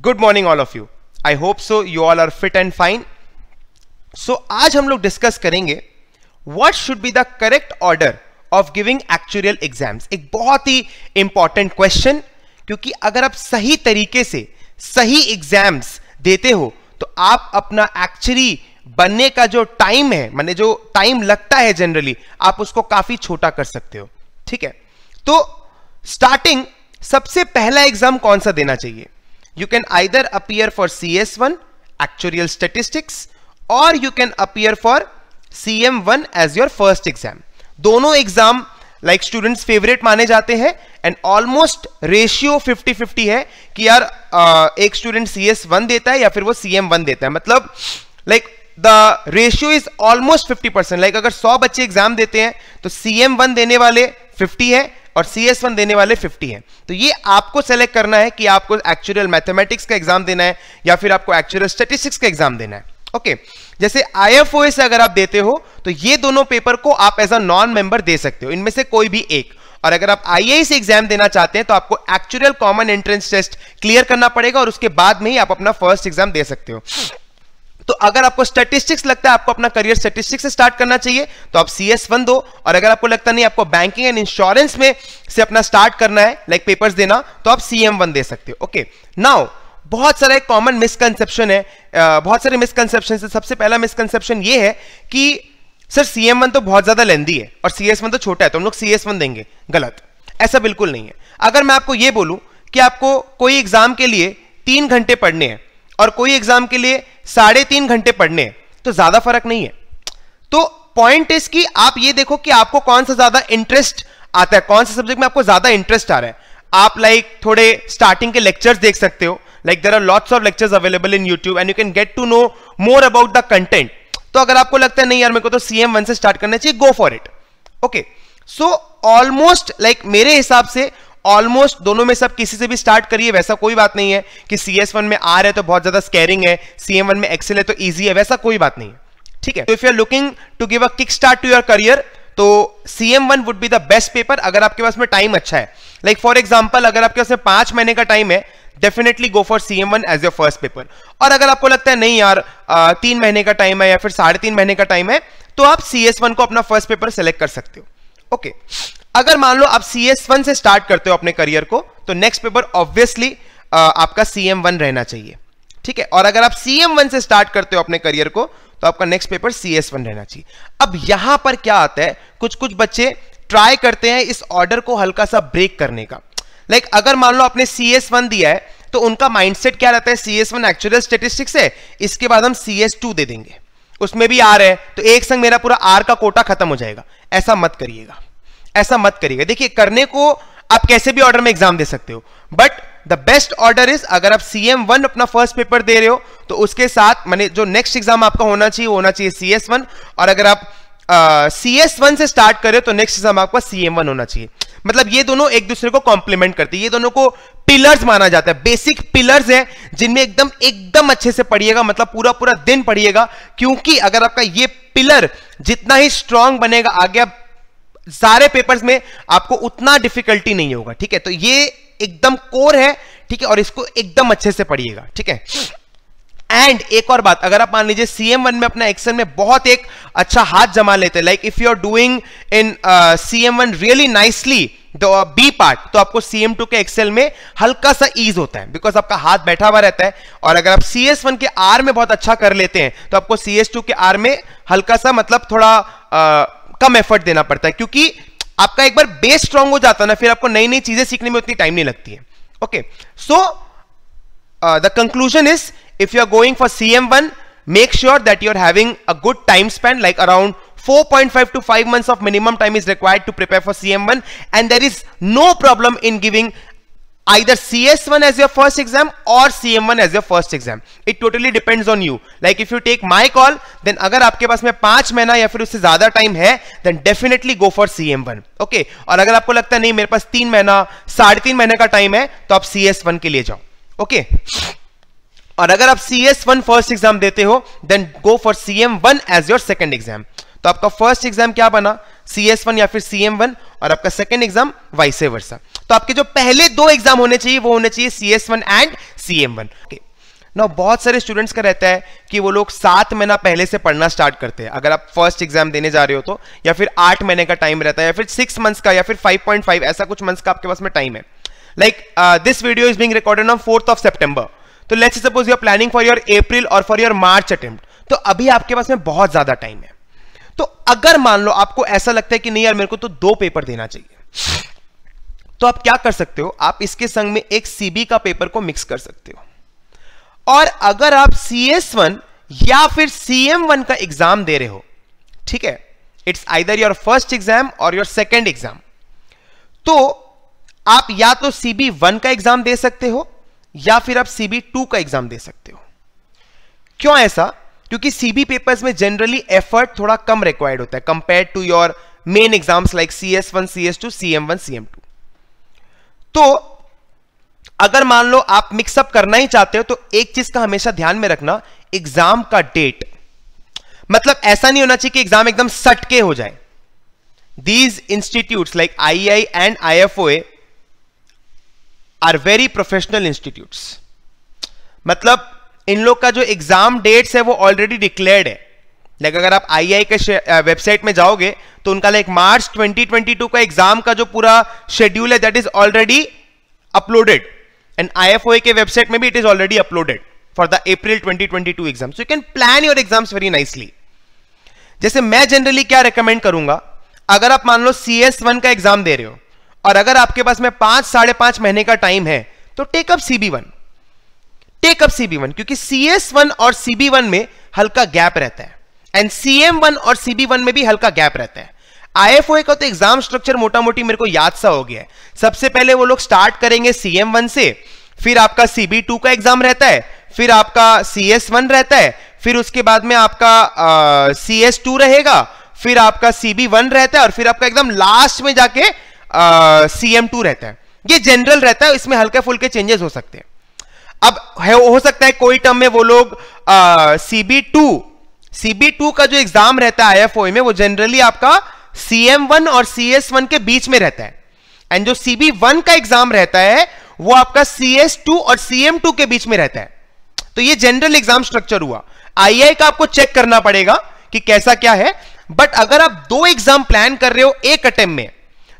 Good morning all of you I hope so you all are fit and fine so आज हम लोग discuss करेंगे what should be the correct order of giving actual exams एक बहुत ही important question क्योंकि अगर आप सही तरीके से सही एग्जाम्स देते हो तो आप अपना एक्चुअली बनने का जो टाइम है माने जो टाइम लगता है जनरली आप उसको काफी छोटा कर सकते हो ठीक है तो स्टार्टिंग सबसे पहला एग्जाम कौन सा देना चाहिए you can either appear for CS1 actuarial statistics or you can appear for CM1 as your first exam. दोनों एग्जाम लाइक स्टूडेंट्स फेवरेट माने जाते हैं एंड ऑलमोस्ट रेशियो 50-50 है कि यार एक स्टूडेंट सी एस वन देता है या फिर वो सी एम वन देता है मतलब like the ratio is almost 50 percent like अगर 100 बच्चे एग्जाम देते हैं तो सी एम वन देने वाले 50 है और सी एस वन देने वाले फिफ्टी हैं तो ये आपको सेलेक्ट करना है कि आपको एक्चुअल मैथमेटिक्स का एग्जाम देना है या फिर आपको एक्चुअल स्टेटिस्टिक्स का एग्जाम देना है ओके जैसे आई okay. जैसे आईएफओएस अगर आप देते हो तो ये दोनों पेपर को आप एज अ नॉन मेंबर दे सकते हो इनमें से कोई भी एक और अगर आप आई से एग्जाम देना चाहते हैं तो आपको actual common entrance test clear करना पड़ेगा और उसके बाद में ही आप अपना फर्स्ट एग्जाम दे सकते हो तो अगर आपको स्टेटिस्टिक्स लगता है आपको अपना करियर स्टेटिस्टिक्स से स्टार्ट करना चाहिए तो आप सी एस वन दो और अगर आपको लगता नहीं आपको बैंकिंग एंड इंश्योरेंस में से अपना स्टार्ट करना है लाइक like पेपर्स देना तो आप सी एम वन दे सकते हो ओके नाउ बहुत सारा एक कॉमन मिसकंसेप्शन है बहुत सारे मिसकंसेप्शन है सबसे पहला मिसकंसेप्शन ये है कि सर सी एम वन तो बहुत ज्यादा लेंदी है और सी एस वन तो छोटा है तो हम लोग सी एस वन देंगे गलत ऐसा बिल्कुल नहीं है अगर मैं आपको ये बोलूं कि आपको कोई एग्जाम के लिए तीन घंटे पढ़ने हैं और कोई एग्जाम के लिए साढ़े तीन घंटे पढ़ने तो ज्यादा फर्क नहीं है तो पॉइंट इस की आप ये देखो कि आपको कौन सा ज्यादा इंटरेस्ट आता है कौन से सब्जेक्ट में आपको ज्यादा इंटरेस्ट आ रहा है आप लाइक like, थोड़े स्टार्टिंग के लेक्चर्स देख सकते हो like there are lots of lectures available in YouTube and you can get to know more about the content तो अगर आपको लगता है नहीं यार मेरे को तो सीएम वन से स्टार्ट करना चाहिए go for it okay so almost like मेरे हिसाब से ऑलमोस्ट दोनों में सब किसी से भी स्टार्ट करिए वैसा कोई बात नहीं है कि सी एस वन में आर है तो बहुत ज्यादा स्केरिंग है सी एम वन में एक्सेल है तो ईजी है वैसा कोई बात नहीं है ठीक है तो if you are looking to give a kick start to your career तो C M one would be the best paper अगर आपके पास में टाइम अच्छा है लाइक फॉर एग्जाम्पल अगर आपके पास में पांच महीने का टाइम है definitely go for C M one as your first paper और अगर आपको लगता है नहीं यार तीन महीने का टाइम है या फिर साढ़े तीन महीने का टाइम है तो आप सी एस वन को अपना फर्स्ट पेपर सेलेक्ट कर सकते हो ओके okay. अगर मान लो आप सी एस वन से स्टार्ट करते हो अपने करियर को तो नेक्स्ट पेपर ऑब्वियसली आपका सी एम वन रहना चाहिए ठीक है और अगर आप सी एम वन से स्टार्ट करते हो अपने करियर को तो आपका next paper C S one रहना चाहिए अब यहां पर क्या आता है कुछ कुछ बच्चे ट्राई करते हैं इस ऑर्डर को हल्का सा ब्रेक करने का लाइक like, अगर मान लो आपने सी एस वन दिया है तो उनका माइंडसेट क्या रहता है C S one actual statistics है इसके बाद हम सी एस टू दे देंगे उसमें भी आर है तो एक संग मेरा पूरा आर का कोटा खत्म हो जाएगा ऐसा मत करिएगा ऐसा मत करिएगा देखिए करने को आप कैसे भी ऑर्डर में एग्जाम दे सकते हो but the best order is अगर आप सी एम वन अपना फर्स्ट पेपर दे रहे हो तो उसके साथ मैंने जो नेक्स्ट एग्जाम आपका होना चाहिए होना चाहिए सी एस वन और अगर आप सी एस वन से स्टार्ट करे तो नेक्स्ट एग्जाम आपका सी एम वन होना चाहिए मतलब ये दोनों एक दूसरे को कॉम्प्लीमेंट करते हैं ये दोनों को पिलर्स माना जाता है बेसिक पिलर्स हैं जिनमें एकदम एकदम अच्छे से पढ़िएगा मतलब पूरा पूरा दिन पढ़िएगा क्योंकि अगर आपका ये पिलर जितना ही स्ट्रांग बनेगा आगे आप सारे पेपर्स में आपको उतना डिफिकल्टी नहीं होगा ठीक है तो ये एकदम कोर है ठीक है और इसको एकदम अच्छे से पढ़िएगा ठीक है एंड एक और बात अगर आप मान लीजिए सीएम वन में अपना एक्शन में बहुत एक अच्छा हाथ जमा लेते हैं like if you are doing in CM one really nicely B part तो आपको सीएम टू के एक्सेल में हल्का सा ईज होता है बिकॉज आपका हाथ बैठा हुआ रहता है और अगर आप सी एस वन के आर में बहुत अच्छा कर लेते हैं तो आपको सी एस टू के आर में हल्का सा मतलब थोड़ा uh, कम एफर्ट देना पड़ता है क्योंकि आपका एक बार बेस स्ट्रांग हो जाता है ना फिर आपको नई नई चीजें सीखने में उतनी टाइम नहीं लगती है okay so the conclusion is if you are going for C M one make sure that you are having a good time spend like around 4.5 to 5 months of minimum time is required to prepare for C M one and there is no problem in giving either CS1 as your first exam or CM1 as your first exam. It totally depends on you. Like if you take my call, then agar aapke paas mein 5 mahina ya fir usse zyada time hai then definitely go for CM1. Okay? aur agar aapko lagta nahi mere paas 3 mahina 3.5 साढ़े ka time hai to aap CS1 ke liye jao Okay? और अगर आप CS1 first exam देते हो then go for CM1 as your second exam तो आपका first exam क्या बना सी एस वन या फिर सी एम वन और आपका सेकेंड एग्जाम वाइसे वर्षा तो आपके जो पहले दो एग्जाम होने चाहिए वो होने चाहिए C S one and C M one ना बहुत सारे स्टूडेंट्स का रहता है कि वो लोग सात महीना पहले से पढ़ना स्टार्ट करते हैं अगर आप फर्स्ट एग्जाम देने जा रहे हो तो या फिर आठ महीने का टाइम रहता है या फिर सिक्स मंथ्स का या फिर फाइव पॉइंट फाइव ऐसा कुछ मंथ्स का आपके पास में टाइम है like this video is being recorded on fourth of September तो let's suppose you are planning for your April और फॉर योर मार्च अटेम्प्ट तो अभी आपके पास में बहुत ज्यादा टाइम है तो अगर मान लो आपको ऐसा लगता है कि नहीं यार मेरे को तो दो पेपर देना चाहिए तो आप क्या कर सकते हो आप इसके संग में एक सीबी का पेपर को मिक्स कर सकते हो और अगर आप सी एस वन या फिर सी एम वन का एग्जाम दे रहे हो ठीक है it's either your first exam और योर सेकेंड एग्जाम तो आप या तो सीबी वन का एग्जाम दे सकते हो या फिर आप सीबी टू का एग्जाम दे सकते हो क्यों ऐसा क्योंकि सीबी पेपर्स में जनरली एफर्ट थोड़ा कम रिक्वायर्ड होता है compare to your main exams like C S one C S two C M one C M two तो अगर मान लो आप मिक्सअप करना ही चाहते हो तो एक चीज का हमेशा ध्यान में रखना एग्जाम का डेट मतलब ऐसा नहीं होना चाहिए कि एग्जाम एकदम सटके हो जाए these institute like I I and I F O are very professional institute मतलब इन लोग का जो एग्जाम डेट्स है वो ऑलरेडी डिक्लेयर्ड है लाइक अगर आप आईआई के वेबसाइट में जाओगे तो उनका लाइक मार्च 2022 का एग्जाम का जो पूरा शेड्यूल है that is already uploaded and IFOA के वेबसाइट में भी it is already uploaded for the April 2022 exam so you can plan your exams very nicely जैसे मैं जनरली क्या रिकमेंड करूंगा अगर आप मान लो सी एस वन का एग्जाम दे रहे हो और अगर आपके पास में पांच साढ़े पांच महीने का टाइम है तो take up C B one take up CB क्योंकि सीएस और सीबी वन में हल्का गैप रहता है एंड सीएम और सीबी में भी हल्का गैप रहता है ओ का तो एग्जाम स्ट्रक्चर मोटा मोटी मेरे को याद सा हो गया है सबसे पहले वो लोग स्टार्ट करेंगे एम वन से फिर आपका बी टू का एग्जाम रहता है फिर आपका सी एस वन रहता है फिर उसके बाद में आपका सी एस टू रहेगा फिर आपका सीबी वन रहता है और फिर आपका एकदम लास्ट में जाके सीएम टू रहता है ये जनरल रहता है इसमें हल्के फुल्के चेंजेस हो सकते हैं अब हो सकता है कोई टर्म में वो लोग सीबी टू सीबी टू का जो एग्जाम रहता है आई e में वो जनरली आपका सी एम वन और सी एस वन के बीच में रहता है एंड जो सी बी वन का एग्जाम रहता है वो आपका सी एस टू और सी एम टू के बीच में रहता है तो ये जनरल एग्जाम स्ट्रक्चर हुआ आई का आपको चेक करना पड़ेगा कि कैसा क्या है बट अगर आप दो एग्जाम प्लान कर रहे हो एक अटेम्प में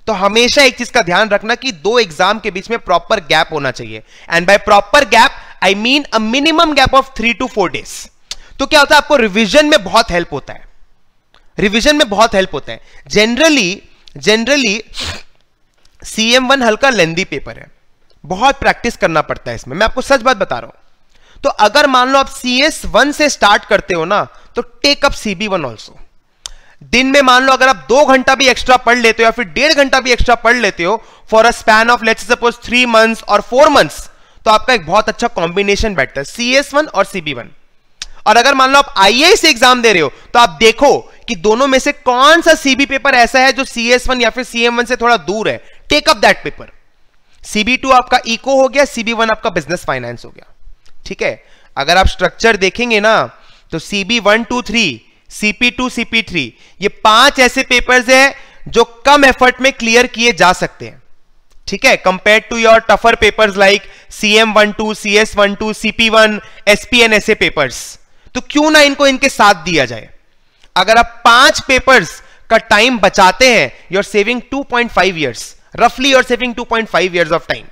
तो हमेशा एक चीज का ध्यान रखना कि दो एग्जाम के बीच में प्रॉपर गैप होना चाहिए and by proper gap I mean a minimum gap of three to four days तो क्या होता है आपको रिविजन में बहुत हेल्प होता है रिविजन में बहुत हेल्प होता है जनरली जनरली सीएम वन हल्का लेंदी पेपर है बहुत प्रैक्टिस करना पड़ता है इसमें मैं आपको सच बात बता रहा हूं तो अगर मान लो आप सी एस वन से स्टार्ट करते हो ना तो take up B one also दिन में मान लो अगर आप दो घंटा भी एक्स्ट्रा पढ़ लेते हो या फिर डेढ़ घंटा भी एक्स्ट्रा पढ़ लेते हो for a span of let's suppose three months और फोर मंथ्स तो आपका एक बहुत अच्छा कॉम्बिनेशन बैठता है सी वन और सीबी वन और अगर मान लो आप आई से एग्जाम दे रहे हो तो आप देखो कि दोनों में से कौन सा सीबी पेपर ऐसा है जो सी एस वन या फिर सी वन से थोड़ा दूर है take up that paper CB two आपका इको हो गया सीबी वन आपका बिजनेस फाइनेंस हो गया ठीक है अगर आप स्ट्रक्चर देखेंगे ना तो CB one two three CP two CP three ये पांच ऐसे पेपर्स है जो कम एफर्ट में क्लियर किए जा सकते हैं ठीक है compare to your tougher papers like C M one two C S one two CP one S P N ऐसे पेपर्स तो क्यों ना इनको इनके साथ दिया जाए अगर आप पांच पेपर्स का टाइम बचाते हैं your saving 2.5 point five years रफली your saving 2.5 point five years of time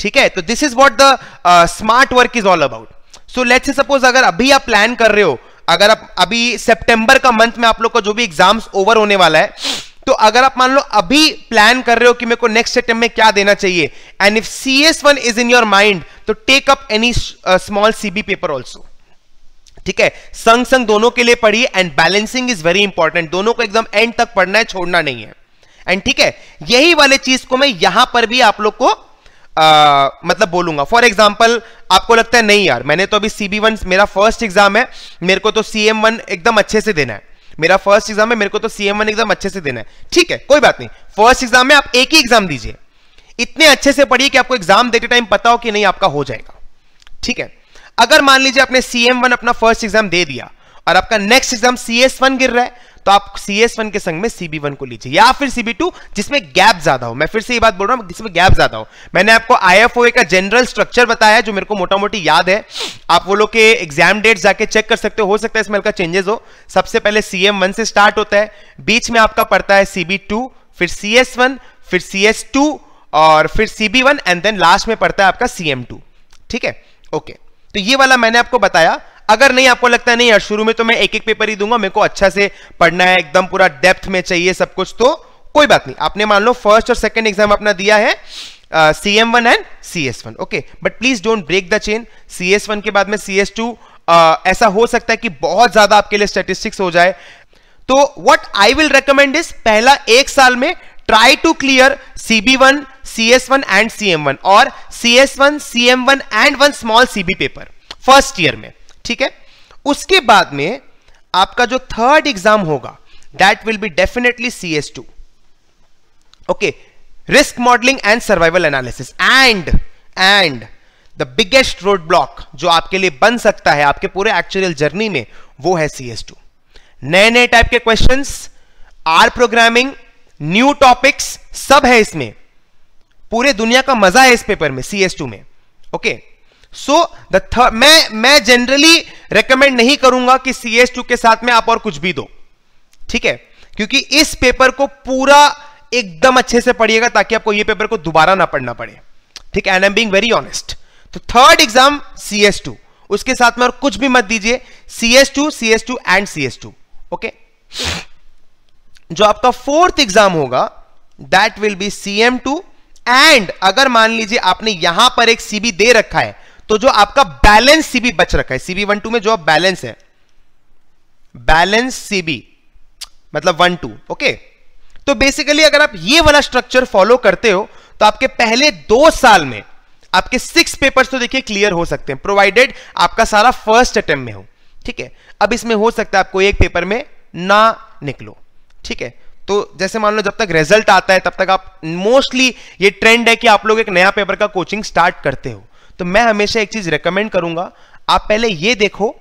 ठीक है तो this is what the smart work is all about so let's suppose अगर अभी आप प्लान कर रहे हो अगर आप अभी सितंबर का मंथ में आप लोग का जो भी एग्जाम्स ओवर होने वाला है तो अगर आप मान लो अभी प्लान कर रहे हो कि मेरे को नेक्स्ट सेटम में क्या देना चाहिए and if C S one is in your mind तो take up any small CB paper also ठीक है संग संग दोनों के लिए पढ़िए and balancing is very important दोनों को एकदम एंड तक पढ़ना है छोड़ना नहीं है एंड ठीक है यही वाले चीज को मैं यहां पर भी आप लोग को मतलब बोलूंगा फॉर एग्जाम्पल आपको लगता है नहीं यार मैंने तो अभी सी बी वन मेरा फर्स्ट एग्जाम है मेरे को तो सी एम वन एकदम अच्छे से देना है मेरा फर्स्ट एग्जाम है मेरे को तो सी एम वन एकदम अच्छे से देना है ठीक है कोई बात नहीं फर्स्ट एग्जाम में आप एक ही एग्जाम दीजिए इतने अच्छे से पढ़िए कि आपको एग्जाम देते टाइम पता हो कि नहीं आपका हो जाएगा ठीक है अगर मान लीजिए आपने सी एम वन अपना फर्स्ट एग्जाम दे दिया और आपका next exam C S one गिर रहा है तो आप सी एस वन के संग में सीबी वन को लीजिए या फिर सीबी टू जिसमें गैप ज्यादा हो मैं फिर से ये बात बोल रहा हूं जिसमें गैप ज्यादा हो मैंने आपको आई एफ ओ ए का जनरल स्ट्रक्चर बताया जो मेरे को मोटा मोटी याद है आप वो लोग के एग्जाम डेट जाके चेक कर सकते हो सकता है इसमें हल्का चेंजेस हो सबसे पहले सी एम वन से स्टार्ट होता है बीच में आपका पड़ता है सीबी टू फिर सी एस वन फिर सी एस टू और फिर CB one and then last में पड़ता है आपका सी एम टू ठीक है ओके तो ये वाला मैंने आपको बताया अगर नहीं आपको लगता है नहीं यार शुरू में तो मैं एक एक पेपर ही दूंगा मेरे को अच्छा से पढ़ना है एकदम पूरा डेप्थ में चाहिए सब कुछ तो कोई बात नहीं आपने मान लो फर्स्ट और सेकेंड एग्जाम अपना दिया है C M one and C S one okay but please don't break the chain C S one के बाद में सी एस टू ऐसा हो सकता है कि बहुत ज्यादा आपके लिए स्टेटिस्टिक्स हो जाए तो what I will recommend is पहला एक साल में try to clear CB one C S one and C M one और C S one C M one and one small CB paper first year में ठीक है उसके बाद में आपका जो थर्ड एग्जाम होगा that will be definitely C S two okay risk modelling and survival analysis and and the biggest road block जो आपके लिए बन सकता है आपके पूरे एक्चुअल जर्नी में वो है सी एस टू नए नए टाइप के question R programming new topics सब है इसमें पूरे दुनिया का मजा है इस पेपर में सी एस टू में okay okay? So the third मैं मैं जनरली रेकमेंड नहीं करूंगा कि सी एस टू के साथ में आप और कुछ भी दो ठीक है क्योंकि इस पेपर को पूरा एकदम अच्छे से पढ़िएगा ताकि आपको ये पेपर को दोबारा ना पढ़ना पड़े ठीक है and am being very honest तो third exam C S two उसके साथ में और कुछ भी मत दीजिए C S two C S two and C S two okay जो आपका फोर्थ एग्जाम होगा that will be C M two and अगर मान लीजिए आपने यहां पर एक सीबी दे रखा है तो जो आपका बैलेंस सीबी बच रखा है सीबी वन टू में जो बैलेंस है बैलेंस सीबी मतलब वन टू ओके तो बेसिकली अगर आप ये वाला स्ट्रक्चर फॉलो करते हो तो आपके पहले दो साल में आपके सिक्स पेपर्स तो देखिए क्लियर हो सकते हैं प्रोवाइडेड आपका सारा फर्स्ट अटेम्प्ट में हो ठीक है अब इसमें हो सकता है आपको एक पेपर में ना निकलो ठीक है तो जैसे मान लो जब तक रिजल्ट आता है तब तक आप मोस्टली ये ट्रेंड है कि आप लोग एक नया पेपर का कोचिंग स्टार्ट करते हो तो मैं हमेशा एक चीज़ रिकमेंड करूंगा आप पहले ये देखो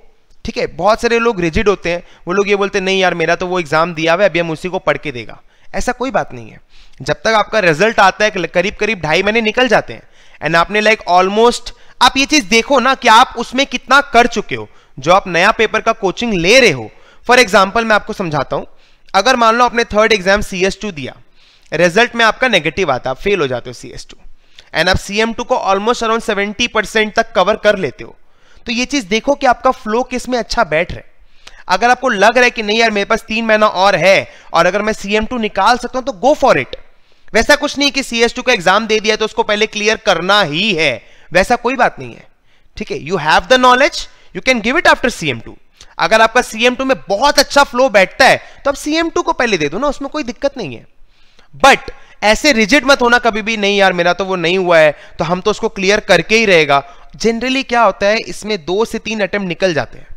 ठीक है बहुत सारे लोग रिजिड होते हैं वो लोग ये बोलते हैं नहीं यार मेरा तो वो एग्ज़ाम दिया हुआ है अभी हम उसी को पढ़ के देगा ऐसा कोई बात नहीं है जब तक आपका रिजल्ट आता है करीब करीब ढाई महीने निकल जाते हैं एंड आपने लाइक like ऑलमोस्ट आप ये चीज़ देखो ना कि आप उसमें कितना कर चुके हो जो आप नया पेपर का कोचिंग ले रहे हो फॉर एग्जाम्पल मैं आपको समझाता हूं अगर मान लो आपने थर्ड एग्जाम सी दिया रिजल्ट में आपका नेगेटिव आता फेल हो जाते हो सी एंड आप सी को ऑलमोस्ट अराउंड सेवेंटी परसेंट तक कवर कर लेते हो तो ये चीज देखो कि आपका फ्लो किस में अच्छा बैठ रहा है अगर आपको लग रहा है कि नहीं यार मेरे पास तीन महीना और है और अगर मैं सीएम टू निकाल सकता हूं तो गो फॉर इट वैसा कुछ नहीं कि सी टू का एग्जाम दे दिया तो उसको पहले क्लियर करना ही है वैसा कोई बात नहीं है ठीक है you have the knowledge you can give it after CM two अगर आपका सीएम टू में बहुत अच्छा फ्लो बैठता है तो आप सीएम टू को पहले दे दो ना उसमें कोई दिक्कत नहीं है बट ऐसे रिजिड मत होना कभी भी नहीं यार मेरा तो वो नहीं हुआ है तो हम तो उसको क्लियर करके ही रहेगा जनरली क्या होता है इसमें दो से तीन अटेम्प्ट निकल जाते हैं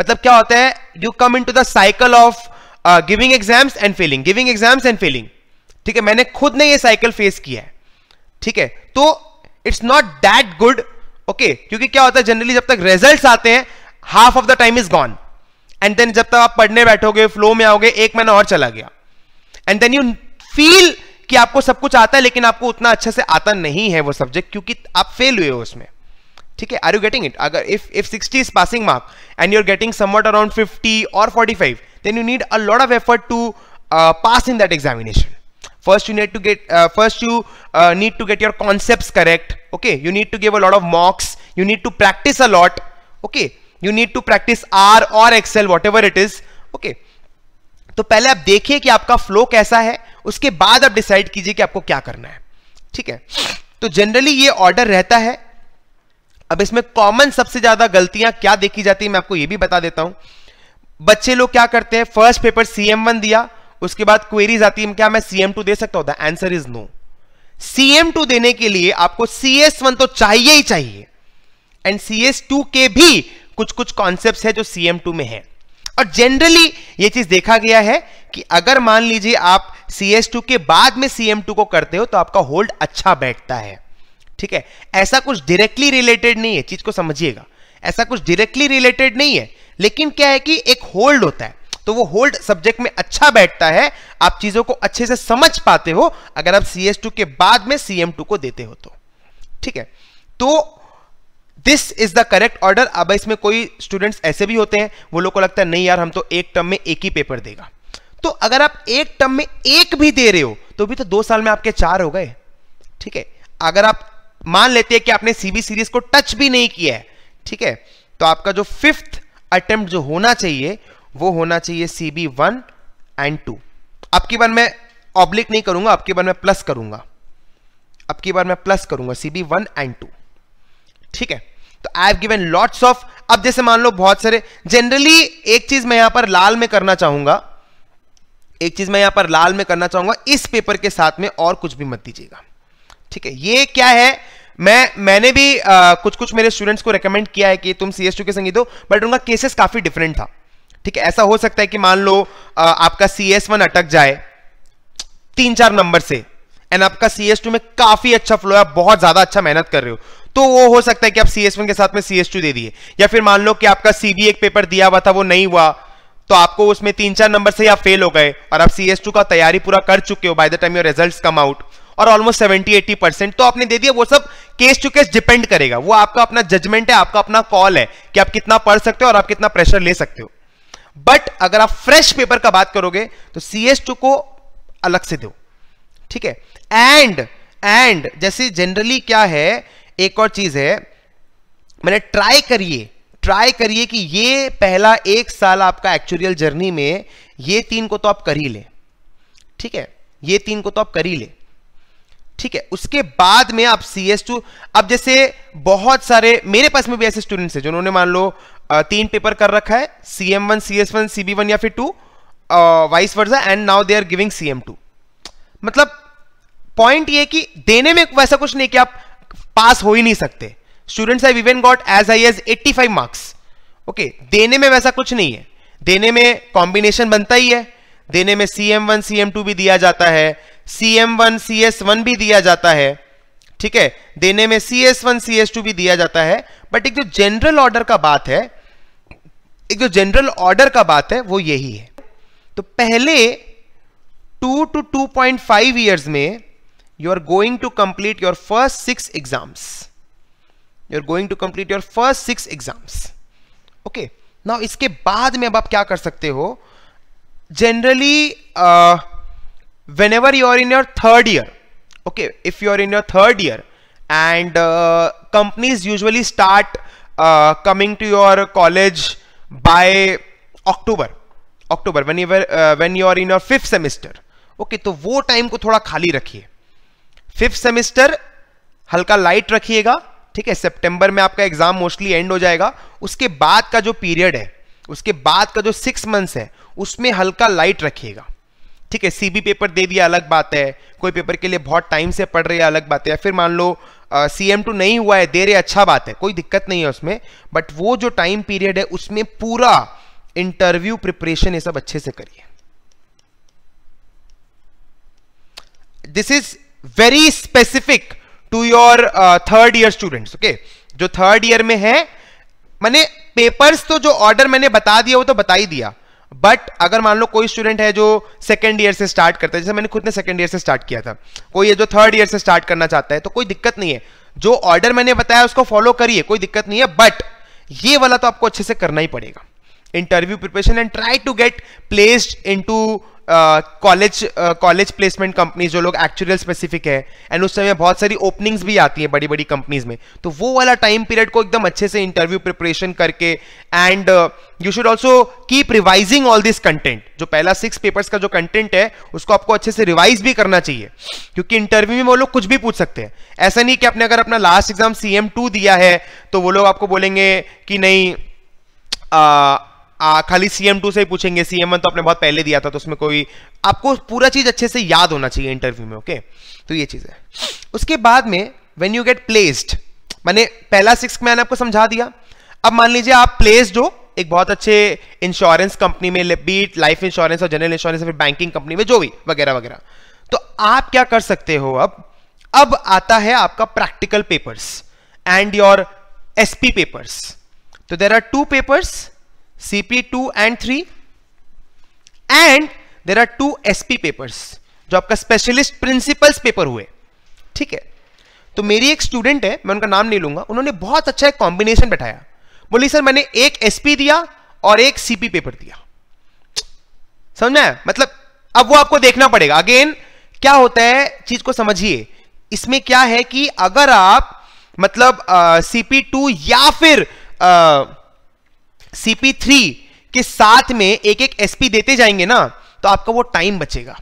मतलब क्या होता है you come into the cycle of giving exams and failing giving exams and failing ठीक है मैंने खुद ने ये साइकिल फेस किया है ठीक है तो it's not that good okay क्योंकि क्या होता है जनरली जब तक रिजल्ट आते हैं half of the time is gone and then जब तक आप पढ़ने बैठोगे फ्लो में आओगे एक महीना और चला गया एंड देन यू फील कि आपको सब कुछ आता है लेकिन आपको उतना अच्छे से आता नहीं है वो सब्जेक्ट क्योंकि आप फेल हुए हो उसमें ठीक है आर यू गेटिंग इट अगर if if sixty is passing mark and you are getting somewhat around fifty और forty five then you need a lot of effort to pass in that examination first you need to get first you need to get your concept correct okay you need to give a lot of mocks you need to practice a lot okay you need to practice are और Excel what it is okay तो पहले आप देखिए कि आपका flow कैसा है उसके बाद आप डिसाइड कीजिए कि आपको क्या करना है ठीक है तो जनरली ये ऑर्डर रहता है अब इसमें कॉमन सबसे ज्यादा गलतियां क्या देखी जाती है मैं आपको ये भी बता देता हूं बच्चे लोग क्या करते हैं फर्स्ट पेपर सीएम वन दिया उसके बाद क्वेरीज आती है क्या मैं सीएम टू दे सकता हूं answer is no CM two देने के लिए आपको सीएस वन तो चाहिए ही चाहिए एंड सीएस टू के भी कुछ कुछ कॉन्सेप्ट है जो सीएम टू में है और जनरली ये चीज देखा गया है कि अगर मान लीजिए आप CS2 के बाद में CM2 को करते हो तो आपका होल्ड अच्छा बैठता है ठीक है ऐसा कुछ डायरेक्टली रिलेटेड नहीं है चीज को समझिएगा ऐसा कुछ डायरेक्टली रिलेटेड नहीं है लेकिन क्या है कि एक होल्ड होता है तो वो होल्ड सब्जेक्ट में अच्छा बैठता है आप चीजों को अच्छे से समझ पाते हो अगर आप सी के बाद में सीएम को देते हो तो ठीक है तो this is the correct order अब इसमें कोई स्टूडेंट्स ऐसे भी होते हैं वो लोग को लगता है नहीं यार हम तो एक टर्म में एक ही पेपर देगा तो अगर आप एक टर्म में एक भी दे रहे हो तो भी तो दो साल में आपके चार हो गए ठीक है अगर आप मान लेते हैं कि आपने सीबी सीरीज को टच भी नहीं किया है ठीक है तो आपका जो फिफ्थ अटेम्प्ट जो होना चाहिए वो होना चाहिए सीबी वन एंड टू आपकी बार मैं ऑब्लिक नहीं करूंगा आपकी बार मैं प्लस करूंगा अब की बार मैं प्लस करूंगा सीबी वन एंड टू ठीक है तो I have given lots of अब जैसे मान लो बहुत सारे जनरली एक चीज मैं यहां पर लाल में करना चाहूंगा एक चीज मैं यहां पर लाल में करना चाहूंगा इस पेपर के साथ में और कुछ भी मत दीजिएगा ठीक है ये क्या है मैं मैंने भी आ, कुछ कुछ मेरे स्टूडेंट्स को रेकमेंड किया है कि तुम सी एस टू के संगीत हो बट उनका केसेस काफी डिफरेंट था ठीक है ऐसा हो सकता है कि मान लो आ, आपका सी एस वन अटक जाए तीन चार नंबर से एंड आपका सी में काफी अच्छा फ्लो है आप बहुत ज्यादा अच्छा मेहनत कर रहे हो तो वो हो सकता है कि आप सी के साथ में सी दे दिए या फिर मान लो कि आपका सीबी एक पेपर दिया हुआ था वो नहीं हुआ तो आपको उसमें तीन चार नंबर से आप फेल हो गए और आप सी का तैयारी पूरा कर चुके हो by the time your result come out और ऑलमोस्ट सेवेंटी एट्टी परसेंट तो आपने दे दिया वो सब केस टू केस डिपेंड करेगा वो आपका अपना जजमेंट है आपका अपना कॉल है कि आप कितना पढ़ सकते हो और आप कितना प्रेशर ले सकते हो बट अगर आप फ्रेश पेपर का बात करोगे तो सी को अलग से दो ठीक है एंड एंड जैसे जनरली क्या है एक और चीज है मैंने ट्राई करिए ट्राई करिए कि ये पहला एक साल आपका एक्चुअल जर्नी में ये तीन को तो आप कर ही ले ठीक है ये तीन को तो आप कर ही ले ठीक है उसके बाद में आप सी एस टू अब जैसे बहुत सारे मेरे पास में भी ऐसे स्टूडेंट्स हैं जिन्होंने मान लो तीन पेपर कर रखा है C M one C S one C B one या फिर two vice versa and now they are giving C M two मतलब पॉइंट ये कि देने में वैसा कुछ नहीं कि आप पास हो ही नहीं सकते students I even got as I as 85 marks okay देने में वैसा कुछ नहीं है देने में कॉम्बिनेशन बनता ही है देने में C M one C M two भी दिया जाता है C M one C S one भी दिया जाता है ठीक है देने में C S one C S two भी दिया जाता है बट एक जो जनरल ऑर्डर का बात है एक जो जनरल ऑर्डर का बात है वो यही है तो पहले two two two point five years में you are going to complete your first six exams you are going to complete your first six exams okay ना इसके बाद में अब आप क्या कर सकते हो generally whenever you are in your third year okay if you are in your third year and companies usually start coming to your college by October October when you're when you are in your fifth semester okay तो वो time को थोड़ा खाली रखिए fifth semester हल्का light रखिएगा ठीक है सितंबर में आपका एग्जाम मोस्टली एंड हो जाएगा उसके बाद का जो पीरियड है उसके बाद का जो सिक्स मंथ्स है उसमें हल्का लाइट रखिएगा ठीक है सीबी पेपर दे दिया अलग बात है कोई पेपर के लिए बहुत टाइम से पढ़ रहे अलग बात है फिर मान लो सी एम टू नहीं हुआ है दे रहे अच्छा बात है कोई दिक्कत नहीं है उसमें बट वो जो टाइम पीरियड है उसमें पूरा इंटरव्यू प्रिपरेशन ये सब अच्छे से करिए this is very specific to your uh, third year students okay जो third year में है मैंने papers तो जो order मैंने बता दिया वो तो बता ही दिया बट अगर मान लो कोई स्टूडेंट है जो सेकेंड ईयर से स्टार्ट करता है जैसे मैंने खुद ने सेकेंड ईयर से स्टार्ट किया था कोई है जो थर्ड ईयर से स्टार्ट करना चाहता है तो कोई दिक्कत नहीं है जो ऑर्डर मैंने बताया उसको फॉलो करिए कोई दिक्कत नहीं है बट ये वाला तो आपको अच्छे से करना ही पड़ेगा interview preparation and try to get placed to college college placement companies जो लोग एक्चुअल स्पेसिफिक है एंड उस समय बहुत सारी ओपनिंग्स भी आती हैं बड़ी बड़ी कंपनीज में तो वो वाला टाइम पीरियड को एकदम अच्छे से इंटरव्यू प्रिपरेशन करके and you should also keep revising all this content जो पहला सिक्स पेपर्स का जो कंटेंट है उसको आपको अच्छे से रिवाइज भी करना चाहिए क्योंकि इंटरव्यू में वो लोग कुछ भी पूछ सकते हैं ऐसा नहीं कि आपने अगर अपना लास्ट एग्जाम सी दिया है तो वो लोग आपको बोलेंगे कि नहीं आ, आ, खाली सी टू से ही पूछेंगे सी वन तो आपने बहुत पहले दिया था तो उसमें कोई आपको पूरा चीज अच्छे से याद होना चाहिए इंटरव्यू में ओके तो ये चीज है उसके बाद में वेन यू गेट प्लेस्ड मैंने पहला सिक्स मैंने आपको समझा दिया अब मान लीजिए आप प्लेस्ड हो एक बहुत अच्छे इंश्योरेंस कंपनी में बीट लाइफ इंश्योरेंस और जनरल इंश्योरेंस फिर बैंकिंग कंपनी में जो भी वगैरह वगैरह तो आप क्या कर सकते हो अब अब आता है आपका practical papers and your SP papers तो there are two papers CP2 and 3 and there are two SP papers जो आपका स्पेशलिस्ट प्रिंसिपल्स पेपर हुए ठीक है तो मेरी एक स्टूडेंट है मैं उनका नाम नहीं लूंगा उन्होंने बहुत अच्छा एक कॉम्बिनेशन बैठाया बोली सर मैंने एक एसपी दिया और एक सीपी पेपर दिया समझ में मतलब अब वो आपको देखना पड़ेगा अगेन क्या होता है चीज को समझिए इसमें क्या है कि अगर आप मतलब सीपी टू या फिर आ, CP3 के साथ में एक एक SP देते जाएंगे ना तो आपका वो टाइम बचेगा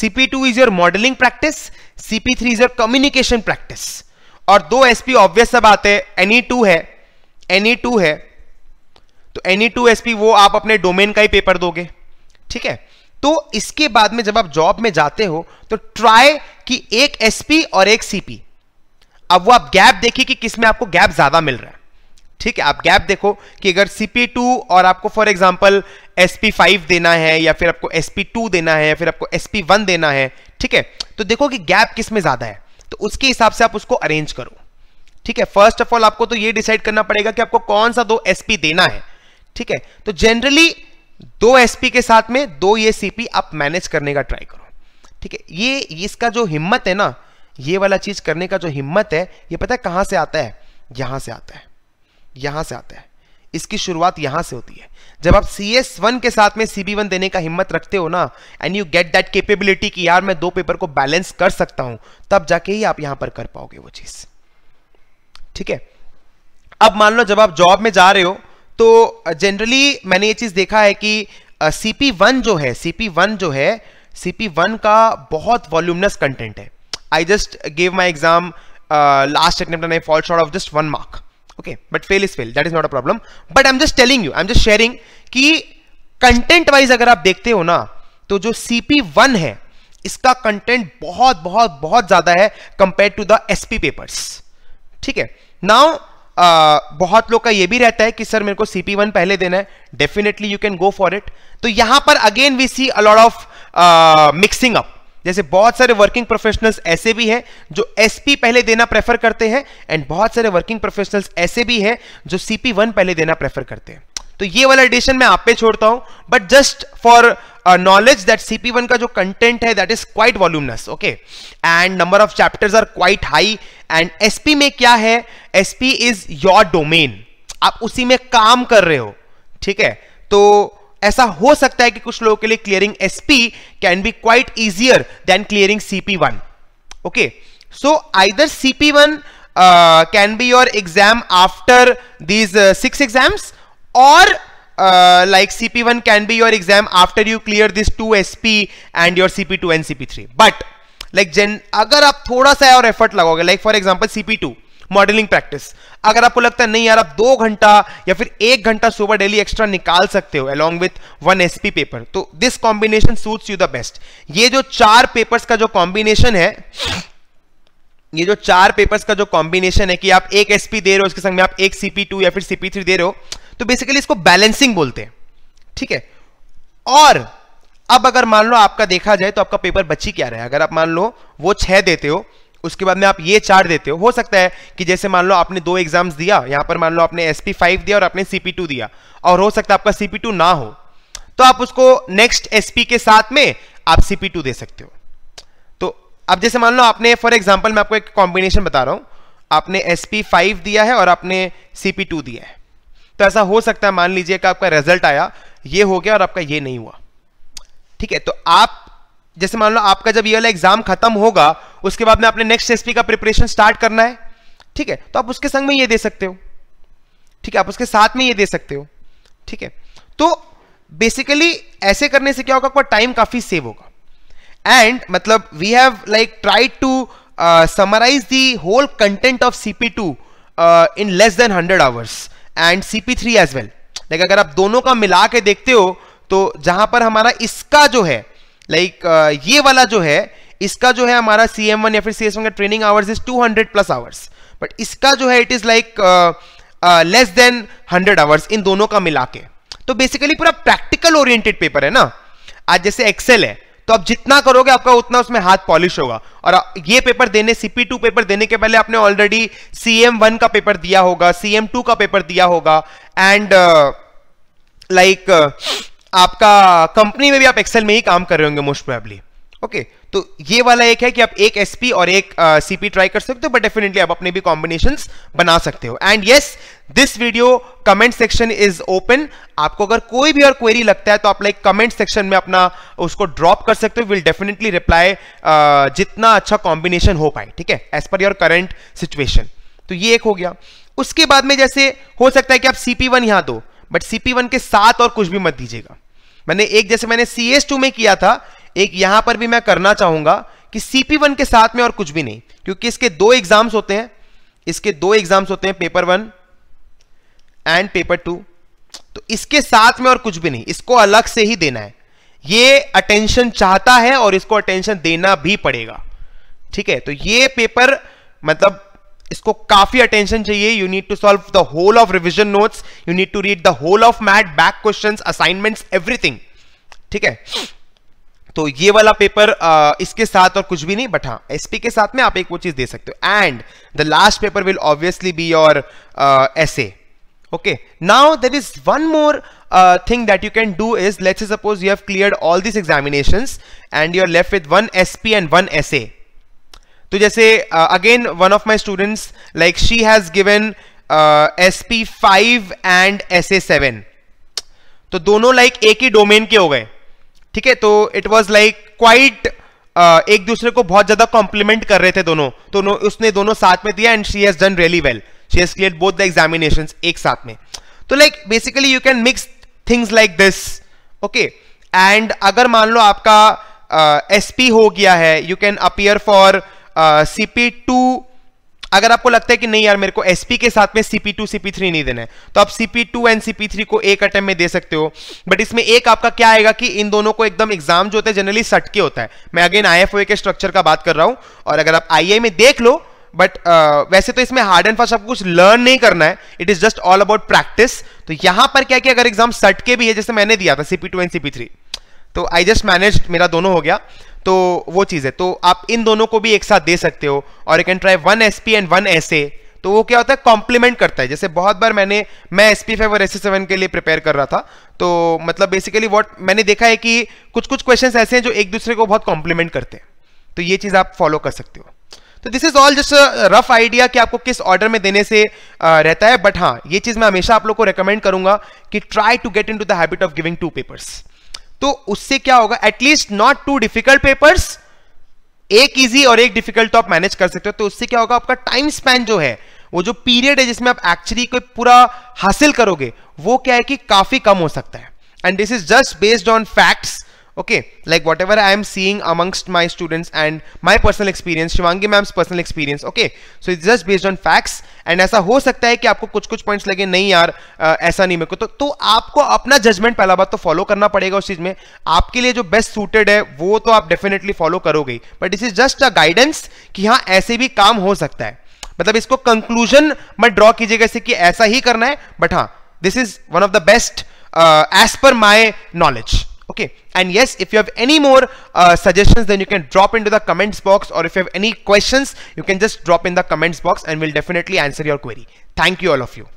CP2 is your modelling practice CP3 is your communication practice और दो एसपी ऑब्वियस सब आते हैं एनी टू e है एनी टू e है तो एनी टू एसपी वो आप अपने डोमेन का ही पेपर दोगे ठीक है तो इसके बाद में जब आप जॉब में जाते हो तो ट्राई कि एक एसपी और एक सीपी अब वो आप गैप देखिए कि किसमें आपको गैप ज्यादा मिल रहा है ठीक है आप गैप देखो कि अगर CP2 और आपको फॉर एग्जाम्पल SP5 देना है या फिर आपको SP2 देना है या फिर आपको SP1 देना है ठीक है तो देखो कि गैप किस में ज्यादा है तो उसके हिसाब से आप उसको अरेंज करो ठीक है फर्स्ट ऑफ ऑल आपको तो ये डिसाइड करना पड़ेगा कि आपको कौन सा दो एसपी देना है ठीक है तो जनरली दो एसपी के साथ में दो ये सीपी आप मैनेज करने का ट्राई करो ठीक है ये इसका जो हिम्मत है ना ये वाला चीज करने का जो हिम्मत है ये पता है कहां से आता है यहां से आता है यहां से आता है इसकी शुरुआत यहां से होती है जब आप सी एस वन के साथ में सी बी वन देने का हिम्मत रखते हो ना and you get that capability कि यार मैं दो पेपर को बैलेंस कर सकता हूं तब जाके ही आप यहां पर कर पाओगे वो चीज़ ठीक है अब मान लो जब आप जॉब में जा रहे हो तो जनरली मैंने ये चीज़ देखा है कि सीपी वन जो है सीपी वन जो है सीपी वन का बहुत वॉल्यूमनस कंटेंट है I just gave my exam last attempt fall short of just one mark okay but fail is fail that is not a problem but i'm just telling you i'm just sharing ki content wise agar aap dekhte ho na to jo CP1 है इसका content bahut bahut बहुत ज्यादा है compare to the SP papers ठीक है now बहुत लोग का ये भी रहता है कि सर मेरे को CP1 पहले देना है definitely you can go for it तो यहां पर again we see a lot of mixing up जैसे बहुत सारे वर्किंग प्रोफेशनल्स ऐसे भी हैं जो एसपी पहले देना प्रेफर करते हैं एंड बहुत सारे वर्किंग प्रोफेशनल्स ऐसे भी हैं जो सीपी वन पहले देना प्रेफर करते हैं तो ये वाला एडिशन मैं आप पे छोड़ता हूं but just for knowledge that CP one का जो कंटेंट है that is quite voluminous okay and number of chapters are quite high and SP में क्या है एसपी इज योर डोमेन आप उसी में काम कर रहे हो ठीक है तो ऐसा हो सकता है कि कुछ लोगों के लिए clearing SP can be quite easier than clearing CP one okay so either CP one can be your exam after these six exams और like CP one be your exam after you clear this two S P and your CP two and CP three but like जेन अगर आप थोड़ा सा और effort लगाओगे for example CP two modelling practice अगर आपको लगता है नहीं यार आप दो घंटा या फिर एक घंटा सुबह डेली एक्स्ट्रा निकाल सकते हो along with one SP paper तो this combination suits you the best ये जो चार पेपर्स का जो कॉम्बिनेशन है ये जो चार पेपर्स का जो कॉम्बिनेशन है कि आप एक एसपी दे रहे हो उसके संग में आप एक सीपी टू या फिर सीपी थ्री दे रहे हो तो बेसिकली इसको बैलेंसिंग बोलते हैं ठीक है और अब अगर मान लो आपका देखा जाए तो आपका पेपर बची क्या रहा है अगर आप मान लो वो छह देते हो उसके बाद में आप ये चार्ट देते हो हो सकता है कि जैसे मान लो आपने दो एग्जाम्स दिया यहाँ पर मान लो आपने एस पी फाइव दिया और आपने सी पी टू दिया और हो सकता है आपका सी पी टू ना हो तो आप उसको नेक्स्ट एस पी के साथ में आप सी पी टू दे सकते हो तो अब जैसे मान लो आपने फॉर एग्जाम्पल मैं आपको एक कॉम्बिनेशन बता रहा हूँ आपने एस पी फाइव दिया है और आपने सी पी टू दिया है तो ऐसा हो सकता है मान लीजिए कि आपका रिजल्ट आया ये हो गया और आपका ये नहीं हुआ ठीक है तो आप जैसे मान लो आपका जब ये वाला एग्जाम खत्म होगा उसके बाद में आपने नेक्स्ट एसपी का प्रिपरेशन स्टार्ट करना है ठीक है तो आप उसके संग में ये दे सकते हो ठीक है आप उसके साथ में ये दे सकते हो ठीक है तो बेसिकली ऐसे करने से क्या होगा आपका टाइम काफी सेव होगा एंड मतलब we have like tried to summarise the whole content of CP two in less than hundred hours and CP three as well like अगर आप दोनों का मिला के देखते हो तो जहां पर हमारा इसका जो है लाइक like, uh, ये वाला जो है इसका जो है हमारा सी एम वन या फिर सी एस वन का training hours is two hundred plus hours but इसका जो है it is like less than hundred hours in दोनों का मिला के तो बेसिकली पूरा प्रैक्टिकल ओरिएंटेड पेपर है ना आज जैसे एक्सेल है तो आप जितना करोगे आपका उतना उसमें हाथ पॉलिश होगा और uh, ये पेपर देने सीपी टू पेपर देने के पहले आपने ऑलरेडी सी एम वन का पेपर दिया होगा सी एम टू का पेपर दिया होगा and like uh, like, uh, आपका कंपनी में भी आप एक्सेल में ही काम कर रहे होंगे मोस्ट प्रोबेबली ओके तो ये वाला एक है कि आप एक एसपी और एक सीपी ट्राई कर सकते हो बट डेफिनेटली आप अपने भी कॉम्बिनेशन बना सकते हो and yes this video comment section is open आपको अगर कोई भी और क्वेरी लगता है तो आप लाइक कमेंट सेक्शन में अपना उसको ड्रॉप कर सकते हो विल डेफिनेटली रिप्लाई जितना अच्छा कॉम्बिनेशन हो पाए ठीक है as per your current situation तो ये एक हो गया उसके बाद में जैसे हो सकता है कि आप सीपी वन यहां दो बट सीपी वन के साथ और कुछ भी मत दीजिएगा मैंने एक जैसे मैंने सी एस टू में किया था एक यहां पर भी मैं करना चाहूंगा कि सीपी वन के साथ में और कुछ भी नहीं क्योंकि इसके दो एग्जाम्स होते हैं इसके दो एग्जाम्स होते हैं paper one and paper two तो इसके साथ में और कुछ भी नहीं इसको अलग से ही देना है ये अटेंशन चाहता है और इसको अटेंशन देना भी पड़ेगा ठीक है तो ये पेपर मतलब इसको काफी अटेंशन चाहिए you need to solve the whole of revision notes you need to read the whole of mat back question assignments everything ठीक है तो ये वाला पेपर आ, इसके साथ और कुछ भी नहीं बट हाँ एसपी के साथ में आप एक वो चीज दे सकते हो and the last paper will obviously be your essay okay now there is one more thing that you can do is let's you say suppose you have cleared and these examinations and you're left with one and one one तो जैसे again one of my students like she has given S P five and S A seven तो दोनों like like, एक ही domain के हो गए ठीक है तो इट वॉज लाइक क्वाइट एक दूसरे को बहुत ज्यादा कॉम्प्लीमेंट कर रहे थे दोनों तो नो, उसने दोनों साथ में दिया and she has done really well she has clear both the examination एक साथ में तो like basically you can mix things like this okay and अगर मान लो आपका एस uh, हो गया है you can appear for CP two अगर आपको लगता है कि नहीं यार मेरे को एसपी के साथ में सीपी टू सीपी थ्री नहीं देना है तो आप CP two and CP three को एक अटेम्प में दे सकते हो बट इसमें एक आपका क्या आएगा कि इन दोनों को एकदम एग्जाम जो होता है जनरली के होता है मैं अगेन आई के स्ट्रक्चर का बात कर रहा हूं और अगर आप आई में देख लो बट uh, वैसे तो इसमें हार्ड एंड फास्ट आपको कुछ लर्न नहीं करना है it is just all about practice तो यहां पर क्या कि अगर एग्जाम सट के भी है जैसे मैंने दिया था CP two and CP three तो आई जस्ट मैनेज मेरा दोनों हो गया तो वो चीज़ है तो आप इन दोनों को भी एक साथ दे सकते हो और you can try one S P and one S A तो वो क्या होता है कॉम्प्लीमेंट करता है जैसे बहुत बार मैंने मैं एस पी फाइव और एस सेवन के लिए प्रिपेयर कर रहा था तो मतलब बेसिकली वॉट मैंने देखा है कि कुछ कुछ क्वेश्चन ऐसे हैं जो एक दूसरे को बहुत कॉम्प्लीमेंट करते हैं तो ये चीज़ आप फॉलो कर सकते हो तो this is all just rough idea कि आपको किस ऑर्डर में देने से रहता है बट हाँ ये चीज़ मैं हमेशा आप लोग को रिकमेंड करूंगा कि try to get into the habit of giving two papers तो उससे क्या होगा at least not two difficult papers एक इजी और एक डिफिकल्ट तो आप मैनेज कर सकते हो तो उससे क्या होगा आपका टाइम स्पैन जो है वो जो पीरियड है जिसमें आप एक्चुअली कोई पूरा हासिल करोगे वो क्या है कि काफी कम हो सकता है and this is just based on facts okay like whatever I am seeing amongst my students and my personal experience Shivangi ma'am's personal experience okay so it just based on facts and ऐसा हो सकता है कि आपको कुछ कुछ points लगे नहीं यार आ, ऐसा नहीं मेरे को तो तो आपको अपना जजमेंट पहला बात तो फॉलो करना पड़ेगा उस चीज में आपके लिए जो बेस्ट सूटेड है वो तो आप डेफिनेटली फॉलो करोगे but this is just a guidance कि हाँ ऐसे भी काम हो सकता है मतलब इसको कंक्लूजन मत ड्रॉ कीजिएगा इसे कि ऐसा ही करना है बट हाँ this is one of the best as per my knowledge okay and yes if you have any more uh, suggestions then you can drop into the comments box or if you have any questions you can just drop in the comments box and we'll definitely answer your query thank you all of you